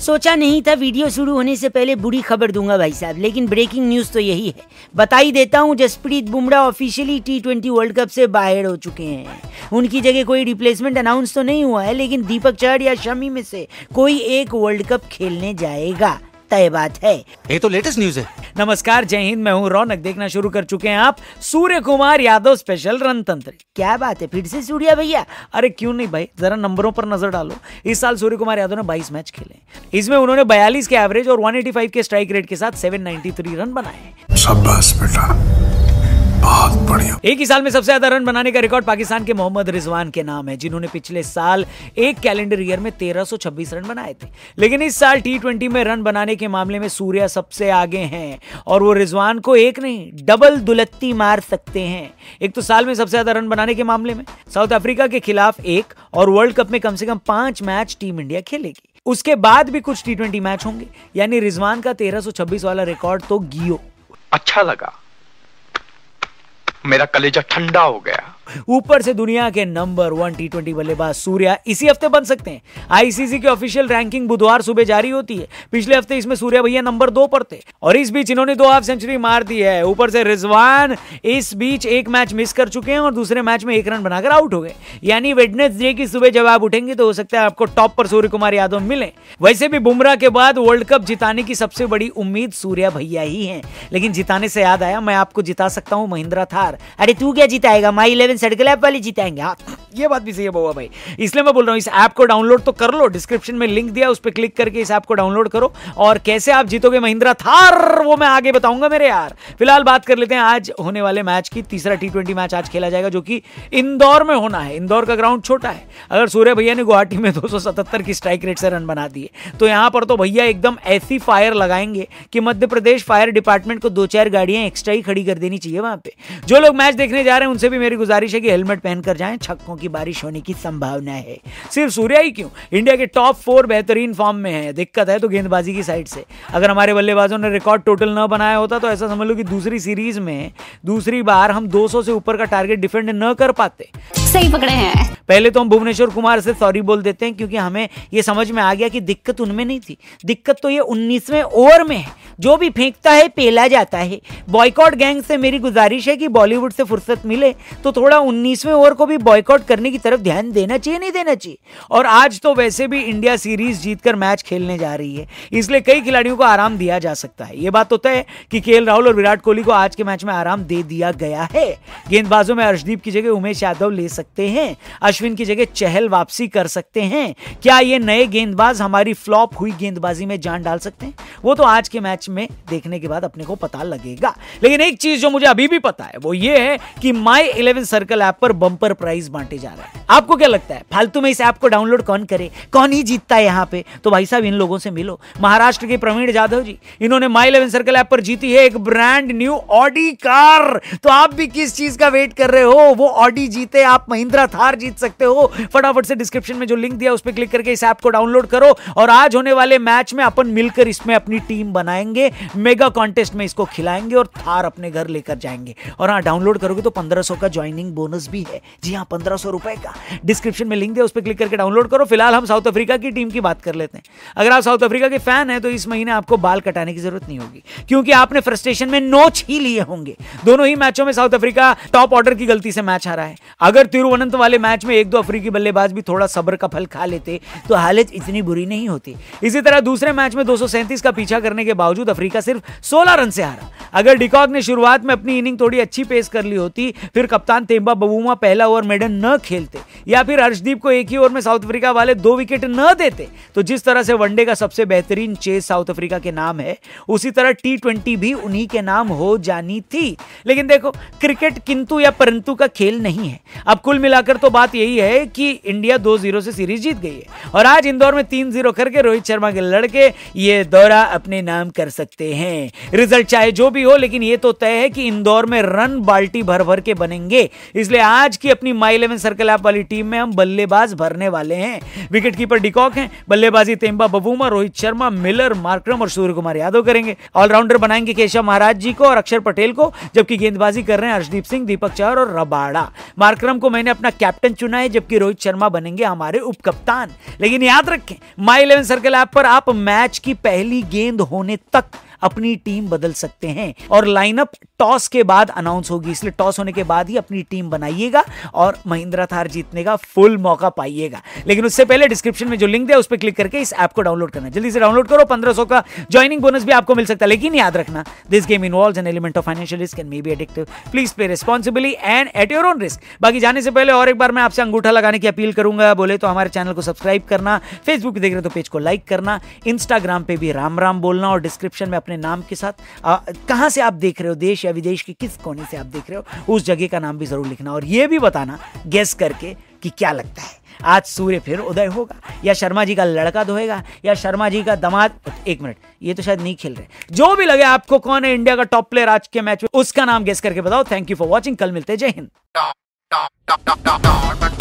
सोचा नहीं था वीडियो शुरू होने से पहले बुरी खबर दूंगा भाई साहब लेकिन ब्रेकिंग न्यूज़ तो यही है बता ही देता हूँ Jasprit Bumrah officially T twenty World Cup से बाहर हो चुके हैं उनकी जगह कोई रिप्लेसमेंट अनाउंस तो नहीं हुआ है लेकिन दीपक चहर या शमी में से कोई एक वर्ल्ड कप खेलने जाएगा तय बात है ये तो लेटेस्ट न्यूज है नमस्कार जय हिंद मैं हूँ रौनक देखना शुरू कर चुके हैं आप सूर्य कुमार यादव स्पेशल रणतंत्र क्या बात है फिर से सूर्या भैया अरे क्यों नहीं भाई जरा नंबरों पर नजर डालो इस साल सूर्य कुमार यादव ने 22 मैच खेले इसमें उन्होंने 42 के एवरेज और 185 के स्ट्राइक रेट के साथ 793 रन बनाए बेटा बहुत बढ़िया एक ही साल में सबसे ज्यादा रन बनाने का रिकॉर्ड पाकिस्तान के मोहम्मद रिजवान के नाम है जिन्होंने पिछले साल एक कैलेंडर ईयर में 1326 रन बनाए थे लेकिन इस साल टी में रन बनाने के मामले में सूर्या सबसे आगे हैं और वो रिजवान को एक नहीं डबल दुलत्ती मार सकते हैं एक तो साल में सबसे ज्यादा रन बनाने के मामले में साउथ अफ्रीका के खिलाफ एक और वर्ल्ड कप में कम से कम पांच मैच टीम इंडिया खेलेगी उसके बाद भी कुछ टी मैच होंगे यानी रिजवान का 1326 वाला रिकॉर्ड तो गियो अच्छा लगा मेरा कलेजा ठंडा हो गया ऊपर से दुनिया के नंबर वन टी ट्वेंटी बल्लेबाज सूर्या इसी हफ्ते बन सकते हैं आईसीसी की ऑफिशियल रैंकिंग बुधवार सुबह जारी होती है पिछले हफ्ते इसमें सूर्या भैया नंबर दो पर थे और इस बीच इन्होंने दो हाफ सेंचुरी मार दी है ऊपर से रिजवान इस बीच एक मैच मिस कर चुके हैं और दूसरे मैच में एक रन बनाकर आउट हो गए यानी वेडनेसडे की सुबह जब आप उठेंगे तो हो सकता है आपको टॉप पर सूर्य कुमार यादव मिले वैसे भी बुमराह के बाद वर्ल्ड कप जिताने की सबसे बड़ी उम्मीद सूर्या भैया ही है लेकिन जिताने से याद आया मैं आपको जिता सकता हूँ महिंद्रा थार अरे तू क्या जिताएगा माई इलेवन सर्कल ऐप वाली जीतेंगे आप ये बात भी सही है बउआ भाई इसलिए मैं बोल रहा हूँ इस ऐप को डाउनलोड तो कर लो डिस्क्रिप्शन में लिंक दिया उस पर क्लिक करके इस ऐप को डाउनलोड करो और कैसे आप जीतोगे महिंद्रा थार वो मैं आगे बताऊंगा मेरे यार फिलहाल बात कर लेते हैं आज होने वाले मैच की तीसरा टी मैच आज खेला जाएगा जो कि इंदौर में होना है इंदौर का ग्राउंड छोटा है अगर सूर्य भैया ने गुवाहाटी में दो की स्ट्राइक रेट से रन बना दिए तो यहाँ पर तो भैया एकदम ऐसी फायर लगाएंगे कि मध्य प्रदेश फायर डिपार्टमेंट को दो चार गाड़ियां एक्स्ट्रा ही खड़ी कर देनी चाहिए वहां पे जो लोग मैच देखने जा रहे हैं उनसे भी मेरी गुजारिश हमेशा की हेलमेट पहनकर जाए छक्कों की बारिश होने की संभावना है सिर्फ सूर्या ही क्यों इंडिया के टॉप फोर बेहतरीन फॉर्म में है दिक्कत है तो गेंदबाजी की साइड से अगर हमारे बल्लेबाजों ने रिकॉर्ड टोटल न बनाया होता तो ऐसा समझ लो कि दूसरी सीरीज में दूसरी बार हम 200 से ऊपर का टारगेट डिफेंड न कर पाते सही पकड़े हैं पहले तो हम भुवनेश्वर कुमार से सॉरी बोल देते हैं क्योंकि हमें ये समझ में आ गया कि दिक्कत उनमें नहीं थी दिक्कत तो ये उन्नीसवें ओवर में है जो भी फेंकता है पेला जाता है बॉयकॉट गैंग से मेरी गुजारिश है कि बॉलीवुड से फुर्सत मिले तो थोड़ा क्या उन्नीसवें ओवर को भी बॉयकॉट करने की तरफ ध्यान देना चाहिए नहीं देना चाहिए और आज तो वैसे भी इंडिया सीरीज जीतकर मैच खेलने जा रही है इसलिए कई खिलाड़ियों को आराम दिया जा सकता है ये बात होता तो है कि के राहुल और विराट कोहली को आज के मैच में आराम दे दिया गया है गेंदबाजों में अर्शदीप की जगह उमेश यादव ले सकते हैं अश्विन की जगह चहल वापसी कर सकते हैं क्या ये नए गेंदबाज हमारी फ्लॉप हुई गेंदबाजी में जान डाल सकते हैं वो तो आज के मैच में देखने के बाद अपने को पता लगेगा लेकिन एक चीज जो मुझे अभी भी पता है वो ये है कि माई इलेवन सर्कल ऐप पर बम्पर प्राइज बांटे जा रहे हैं आपको क्या लगता है फालतू में इस ऐप को डाउनलोड कौन करे कौन ही जीतता है यहाँ पे तो भाई साहब इन लोगों से मिलो महाराष्ट्र के प्रवीण जाधव जी इन्होंने माई इलेवन सर्कल ऐप पर जीती है एक ब्रांड न्यू ऑडी कार तो आप भी किस चीज का वेट कर रहे हो वो ऑडी जीते आप महिंद्रा थार जीत सकते हो फटाफट से डिस्क्रिप्शन में जो लिंक दिया उस पर क्लिक करके इस ऐप को डाउनलोड करो और आज होने वाले मैच में अपन मिलकर इसमें अपनी टीम बनाएंगे मेगा कॉन्टेस्ट में इसको खिलाएंगे और थार अपने घर लेकर जाएंगे और हाँ डाउनलोड करोगे तो पंद्रह का ज्वाइनिंग ज्वाइनिंग बोनस भी है जी हाँ पंद्रह सौ रुपए का डिस्क्रिप्शन में लिंक दिया उस पर क्लिक करके डाउनलोड करो फिलहाल हम साउथ अफ्रीका की टीम की बात कर लेते हैं अगर आप साउथ अफ्रीका के फैन हैं तो इस महीने आपको बाल कटाने की जरूरत नहीं होगी क्योंकि आपने फ्रस्ट्रेशन में नोच ही लिए होंगे दोनों ही मैचों में साउथ अफ्रीका टॉप ऑर्डर की गलती से मैच हारा है अगर तिरुवनंत वाले मैच में एक दो अफ्रीकी बल्लेबाज भी थोड़ा सब्र का फल खा लेते तो हालत इतनी बुरी नहीं होती इसी तरह दूसरे मैच में दो का पीछा करने के बावजूद अफ्रीका सिर्फ सोलह रन से हारा अगर डिकॉक ने शुरुआत में अपनी इनिंग थोड़ी अच्छी पेश कर ली होती फिर कप्तान एम्बा बबूमा पहला ओवर मेडन न खेलते या फिर हर्षदीप को एक ही ओवर में साउथ अफ्रीका वाले दो विकेट न देते तो जिस तरह से वनडे का सबसे बेहतरीन चेस साउथ अफ्रीका के नाम है उसी तरह टी ट्वेंटी भी उन्हीं के नाम हो जानी थी लेकिन देखो क्रिकेट किंतु या परंतु का खेल नहीं है अब कुल मिलाकर तो बात यही है कि इंडिया दो जीरो से सीरीज जीत गई है और आज इंदौर में तीन जीरो करके रोहित शर्मा के लड़के ये दौरा अपने नाम कर सकते हैं रिजल्ट चाहे जो भी हो लेकिन ये तो तय है कि इंदौर में रन बाल्टी भर भर के बनेंगे इसलिए आज की अपनी माई इलेवन सर्कल ऐप वाली टीम में हम बल्लेबाज भरने वाले हैं विकेट कीपर डिकॉक हैं बल्लेबाजी Temba Bavuma Rohit Sharma Miller Markram और सूर्य कुमार यादव करेंगे ऑलराउंडर बनाएंगे केशव महाराज जी को और अक्षर पटेल को जबकि गेंदबाजी कर रहे हैं हर्षदीप सिंह दीपक चौहर और रबाड़ा मार्क्रम को मैंने अपना कैप्टन चुना है जबकि रोहित शर्मा बनेंगे हमारे उपकप्तान लेकिन याद रखें माई इलेवन सर्कल ऐप पर आप मैच की पहली गेंद होने तक अपनी टीम बदल सकते हैं और लाइनअप टॉस के बाद अनाउंस होगी इसलिए टॉस होने के बाद ही अपनी टीम बनाइएगा और महिंद्रा थार जीतने का फुल मौका पाइएगा लेकिन उससे पहले डिस्क्रिप्शन में जो लिंक दिया उस पर क्लिक करके इस ऐप को डाउनलोड करना जल्दी से डाउनलोड करो पंद्रह का ज्वाइनिंग बोनस भी आपको मिल सकता है लेकिन याद रखना this game involve an element of financial risk and may be addictive please play responsibly and at your own risk बाकी जाने से पहले और एक बार मैं आपसे अंगूठा लगाने की अपील करूंगा बोले तो हमारे चैनल को सब्सक्राइब करना फेसबुक पे देख रहे तो पेज को लाइक करना इंस्टाग्राम पे भी राम राम बोलना और डिस्क्रिप्शन में अपने नाम के साथ कहाँ से आप देख रहे हो देश या विदेश के किस कोने से आप देख रहे हो उस जगह का नाम भी ज़रूर लिखना और ये भी बताना गेस करके कि क्या लगता है आज सूर्य फिर उदय होगा या शर्मा जी का लड़का धोएगा या शर्मा जी का दमाद एक मिनट ये तो शायद नहीं खेल रहे जो भी लगे आपको कौन है इंडिया का टॉप प्लेयर आज के मैच में उसका नाम गेस करके बताओ थैंक यू फॉर वॉचिंग कल मिलते जय हिंद